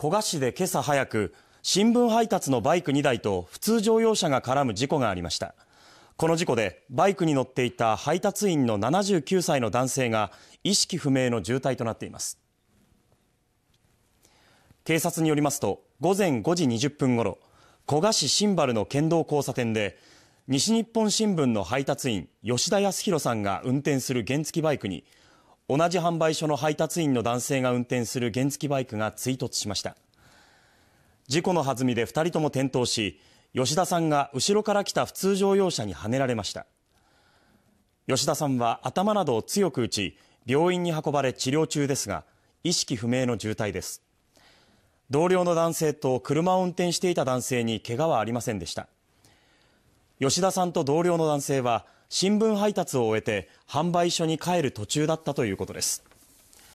古河市で今朝早く新聞配達のバイク2台と普通乗用車が絡む事故がありましたこの事故でバイクに乗っていた配達員の79歳の男性が意識不明の重体となっています警察によりますと午前5時20分ごろ古河市新原の県道交差点で西日本新聞の配達員吉田康弘さんが運転する原付バイクに同じ販売所の配達員の男性が運転する原付バイクが追突しました事故の弾みで2人とも転倒し吉田さんが後ろから来た普通乗用車にはねられました吉田さんは頭などを強く打ち病院に運ばれ治療中ですが意識不明の重体です同僚の男性と車を運転していた男性に怪我はありませんでした吉田さんと同僚の男性は新聞配達を終えて販売所に帰る途中だったということです。